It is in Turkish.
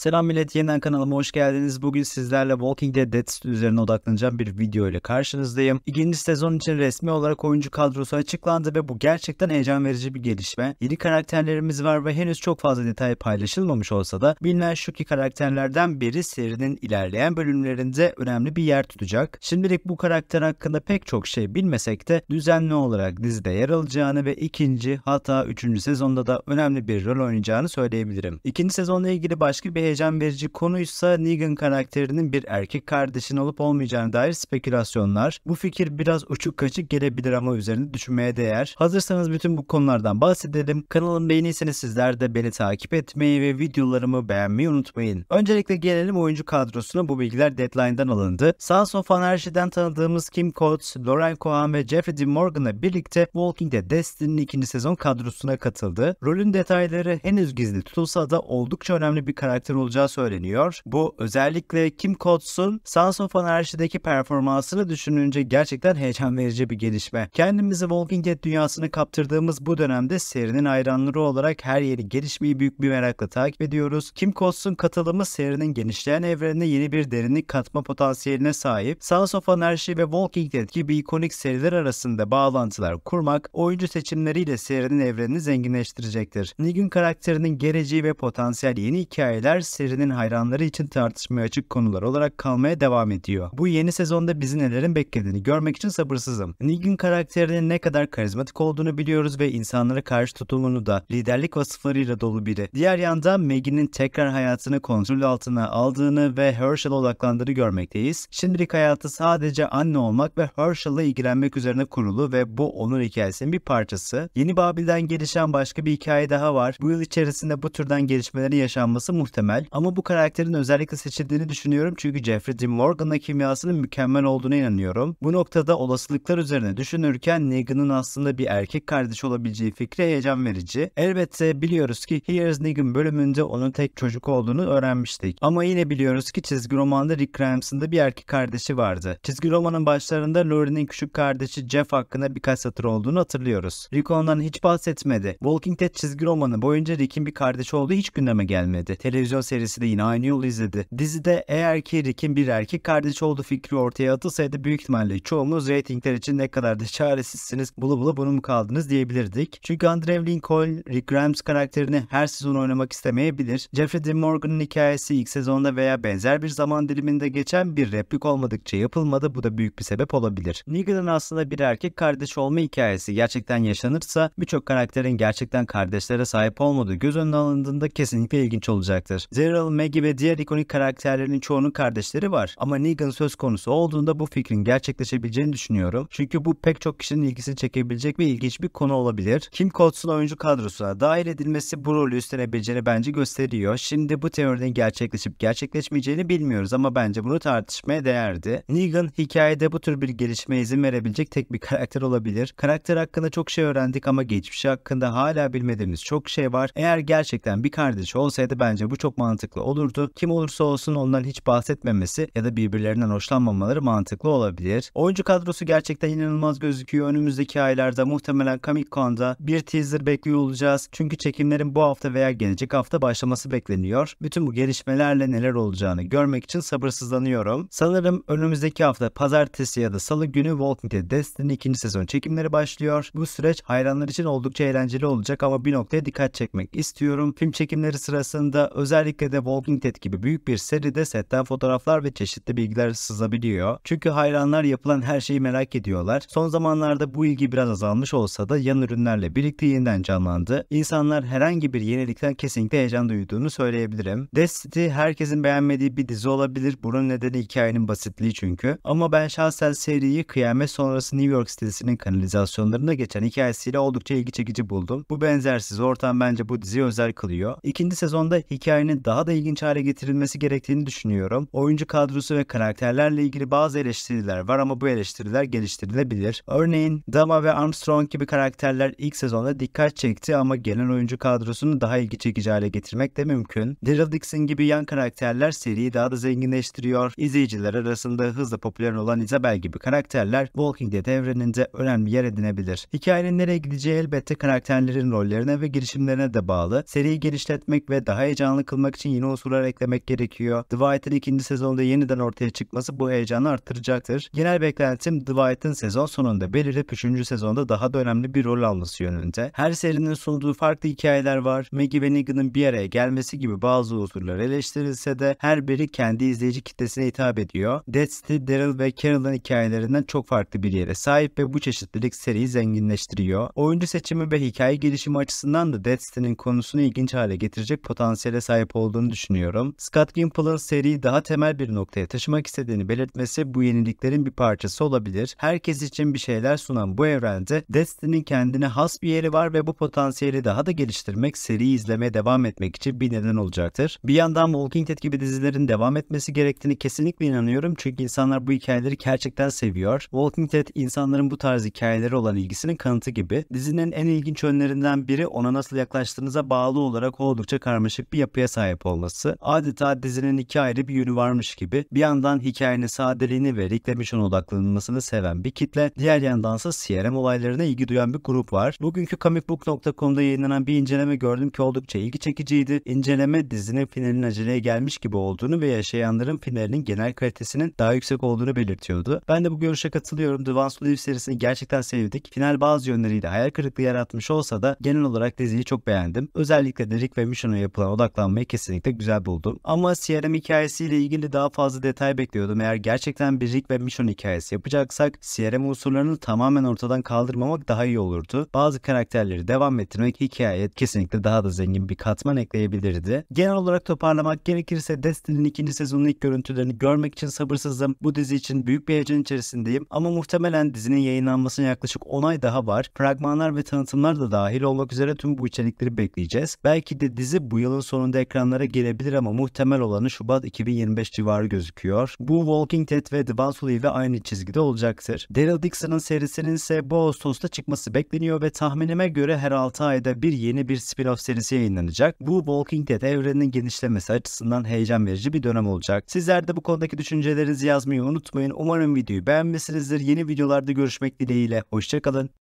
Selam millet yeniden kanalıma hoş geldiniz. Bugün sizlerle Walking Dead Dead üzerine odaklanacağım bir video ile karşınızdayım. İkinci sezon için resmi olarak oyuncu kadrosu açıklandı ve bu gerçekten heyecan verici bir gelişme. Yeni karakterlerimiz var ve henüz çok fazla detay paylaşılmamış olsa da bilinen şu ki karakterlerden biri serinin ilerleyen bölümlerinde önemli bir yer tutacak. Şimdilik bu karakter hakkında pek çok şey bilmesek de düzenli olarak dizide yer alacağını ve ikinci hatta üçüncü sezonda da önemli bir rol oynayacağını söyleyebilirim. İkinci sezonla ilgili başka bir heyecan verici konuysa Negan karakterinin bir erkek kardeşin olup olmayacağına dair spekülasyonlar. Bu fikir biraz uçuk kaçık gelebilir ama üzerinde düşünmeye değer. Hazırsanız bütün bu konulardan bahsedelim. Kanalımı beğeniyseniz sizler de beni takip etmeyi ve videolarımı beğenmeyi unutmayın. Öncelikle gelelim oyuncu kadrosuna bu bilgiler Deadline'dan alındı. Sons of Anarchy'den tanıdığımız Kim Coates, Lauren Cohan ve Jeffrey Dean Morgan'la birlikte Walking Dead Destiny'nin ikinci sezon kadrosuna katıldı. Rolün detayları henüz gizli tutulsa da oldukça önemli bir karakter kurulacağı söyleniyor. Bu özellikle Kim Cottes'un Sons of Anarchy'deki performansını düşününce gerçekten heyecan verici bir gelişme. Kendimizi Walking Dead dünyasını kaptırdığımız bu dönemde serinin hayranları olarak her yeri gelişmeyi büyük bir merakla takip ediyoruz. Kim Cottes'un katılımı serinin genişleyen evrenine yeni bir derinlik katma potansiyeline sahip. Sons of Anarchy ve Walking Dead gibi ikonik seriler arasında bağlantılar kurmak oyuncu seçimleriyle serinin evrenini zenginleştirecektir. Negan karakterinin geleceği ve potansiyel yeni hikayeler her serinin hayranları için tartışmaya açık konular olarak kalmaya devam ediyor. Bu yeni sezonda bizi nelerin beklediğini görmek için sabırsızım. Negan karakterinin ne kadar karizmatik olduğunu biliyoruz ve insanlara karşı tutumunu da liderlik vasıflarıyla dolu biri. Diğer yanda Maggie'nin tekrar hayatını kontrol altına aldığını ve Herschel'a odaklandığını görmekteyiz. Şimdilik hayatı sadece anne olmak ve Herschel'la ilgilenmek üzerine kurulu ve bu onun hikayesinin bir parçası. Yeni Babil'den gelişen başka bir hikaye daha var. Bu yıl içerisinde bu türden gelişmelerin yaşanması muhtemel mükemmel ama bu karakterin özellikle seçildiğini düşünüyorum çünkü Jeffrey Dean Morgan'la kimyasının mükemmel olduğuna inanıyorum. Bu noktada olasılıklar üzerine düşünürken Negan'ın aslında bir erkek kardeş olabileceği fikri heyecan verici. Elbette biliyoruz ki Here's Negan bölümünde onun tek çocuk olduğunu öğrenmiştik. Ama yine biliyoruz ki çizgi romanda Rick Grimes'ın da bir erkek kardeşi vardı. Çizgi romanın başlarında Laurie'nin küçük kardeşi Jeff hakkında birkaç satır olduğunu hatırlıyoruz. Rick ondan hiç bahsetmedi. Walking Dead çizgi romanı boyunca Rick'in bir kardeşi olduğu hiç gündeme gelmedi. Televizyon Leo serisi de yine aynı yolu izledi. Dizide eğer ki Rick'in bir erkek kardeşi olduğu fikri ortaya atılsaydı büyük ihtimalle çoğumuz reytingler için ne kadar da çaresizsiniz bulu bulu bunu mu kaldınız diyebilirdik. Çünkü Andrew Lincoln, Rick Grimes karakterini her sezon oynamak istemeyebilir. Jeffrey Dean Morgan'ın hikayesi ilk sezonda veya benzer bir zaman diliminde geçen bir replik olmadıkça yapılmadı. Bu da büyük bir sebep olabilir. Negan'ın aslında bir erkek kardeş olma hikayesi gerçekten yaşanırsa birçok karakterin gerçekten kardeşlere sahip olmadığı göz önüne alındığında kesinlikle ilginç olacaktır. Daryl, Maggie ve diğer ikonik karakterlerin çoğunun kardeşleri var. Ama Negan söz konusu olduğunda bu fikrin gerçekleşebileceğini düşünüyorum. Çünkü bu pek çok kişinin ilgisini çekebilecek ve ilginç bir konu olabilir. Kim Cottes'un oyuncu kadrosuna dahil edilmesi bu rolü üstlenebileceğini bence gösteriyor. Şimdi bu teorinin gerçekleşip gerçekleşmeyeceğini bilmiyoruz ama bence bunu tartışmaya değerdi. Negan hikayede bu tür bir gelişmeye izin verebilecek tek bir karakter olabilir. Karakter hakkında çok şey öğrendik ama geçmişi hakkında hala bilmediğimiz çok şey var. Eğer gerçekten bir kardeş olsaydı bence bu çok mantıklı olurdu. Kim olursa olsun ondan hiç bahsetmemesi ya da birbirlerinden hoşlanmamaları mantıklı olabilir. Oyuncu kadrosu gerçekten inanılmaz gözüküyor. Önümüzdeki aylarda muhtemelen Comic Con'da bir teaser bekliyor olacağız. Çünkü çekimlerin bu hafta veya gelecek hafta başlaması bekleniyor. Bütün bu gelişmelerle neler olacağını görmek için sabırsızlanıyorum. Sanırım önümüzdeki hafta pazartesi ya da salı günü Walking Dead Destiny 2. sezon çekimleri başlıyor. Bu süreç hayranlar için oldukça eğlenceli olacak ama bir noktaya dikkat çekmek istiyorum. Film çekimleri sırasında özel Özellikle de Walking Dead gibi büyük bir seride setten fotoğraflar ve çeşitli bilgiler sızabiliyor. Çünkü hayranlar yapılan her şeyi merak ediyorlar. Son zamanlarda bu ilgi biraz azalmış olsa da yan ürünlerle birlikte yeniden canlandı. İnsanlar herhangi bir yenilikten kesinlikle heyecan duyduğunu söyleyebilirim. Death herkesin beğenmediği bir dizi olabilir. Bunun nedeni hikayenin basitliği çünkü. Ama ben şahsen seriyi kıyamet sonrası New York sitesinin kanalizasyonlarında geçen hikayesiyle oldukça ilgi çekici buldum. Bu benzersiz ortam bence bu diziyi özel kılıyor. İkinci sezonda hikayenin daha da ilginç hale getirilmesi gerektiğini düşünüyorum. Oyuncu kadrosu ve karakterlerle ilgili bazı eleştiriler var ama bu eleştiriler geliştirilebilir. Örneğin Dama ve Armstrong gibi karakterler ilk sezonda dikkat çekti ama gelen oyuncu kadrosunu daha ilgi çekici hale getirmek de mümkün. Daryl Dixon gibi yan karakterler seriyi daha da zenginleştiriyor. İzleyiciler arasında hızla popüler olan Isabel gibi karakterler Walking Dead evreninde önemli yer edinebilir. Hikayenin nereye gideceği elbette karakterlerin rollerine ve girişimlerine de bağlı. Seriyi genişletmek ve daha heyecanlı kılmak kazanmak için yeni unsurlar eklemek gerekiyor. Dwight'ın ikinci sezonda yeniden ortaya çıkması bu heyecanı artıracaktır. Genel beklentim The sezon sonunda belirip 3. sezonda daha da önemli bir rol alması yönünde. Her serinin sunduğu farklı hikayeler var. Maggie ve Negan'ın bir araya gelmesi gibi bazı unsurlar eleştirilse de her biri kendi izleyici kitlesine hitap ediyor. Dead City, Daryl ve Carol'ın hikayelerinden çok farklı bir yere sahip ve bu çeşitlilik seriyi zenginleştiriyor. Oyuncu seçimi ve hikaye gelişimi açısından da Dead konusunu ilginç hale getirecek potansiyele sahip sahip olduğunu düşünüyorum. Scott Gimpel'ın seriyi daha temel bir noktaya taşımak istediğini belirtmesi bu yeniliklerin bir parçası olabilir. Herkes için bir şeyler sunan bu evrende Destiny'nin kendine has bir yeri var ve bu potansiyeli daha da geliştirmek seriyi izlemeye devam etmek için bir neden olacaktır. Bir yandan Walking Dead gibi dizilerin devam etmesi gerektiğini kesinlikle inanıyorum çünkü insanlar bu hikayeleri gerçekten seviyor. Walking Dead insanların bu tarz hikayeleri olan ilgisinin kanıtı gibi. Dizinin en ilginç yönlerinden biri ona nasıl yaklaştığınıza bağlı olarak oldukça karmaşık bir yapıya sahip sahip olması adeta dizinin iki ayrı bir yönü varmış gibi bir yandan hikayenin sadeliğini ve reclamation odaklanılmasını seven bir kitle, diğer yandan ise CRM olaylarına ilgi duyan bir grup var. Bugünkü comicbook.com'da yayınlanan bir inceleme gördüm ki oldukça ilgi çekiciydi. İnceleme dizinin finalinin aceleye gelmiş gibi olduğunu ve yaşayanların finalinin genel kalitesinin daha yüksek olduğunu belirtiyordu. Ben de bu görüşe katılıyorum. The Once Live serisini gerçekten sevdik. Final bazı yönleriyle hayal kırıklığı yaratmış olsa da genel olarak diziyi çok beğendim. Özellikle de Rick ve Mission'a yapılan odaklanmayı kesinlikle güzel buldum. Ama CRM hikayesiyle ilgili daha fazla detay bekliyordum. Eğer gerçekten bir rig ve mission hikayesi yapacaksak CRM unsurlarını tamamen ortadan kaldırmamak daha iyi olurdu. Bazı karakterleri devam ettirmek hikayeye kesinlikle daha da zengin bir katman ekleyebilirdi. Genel olarak toparlamak gerekirse Destiny'nin ikinci sezonun ilk görüntülerini görmek için sabırsızım. Bu dizi için büyük bir heyecan içerisindeyim ama muhtemelen dizinin yayınlanmasına yaklaşık 10 ay daha var. Fragmanlar ve tanıtımlar da dahil olmak üzere tüm bu içerikleri bekleyeceğiz. Belki de dizi bu yılın sonunda ekran ekranlara gelebilir ama muhtemel olanı Şubat 2025 civarı gözüküyor. Bu Walking Dead ve The Battle ile aynı çizgide olacaktır. Daryl Dixon'ın serisinin ise bu Ağustos'ta çıkması bekleniyor ve tahminime göre her 6 ayda bir yeni bir spin-off serisi yayınlanacak. Bu Walking Dead evreninin genişlemesi açısından heyecan verici bir dönem olacak. Sizler de bu konudaki düşüncelerinizi yazmayı unutmayın. Umarım videoyu beğenmişsinizdir. Yeni videolarda görüşmek dileğiyle. Hoşçakalın.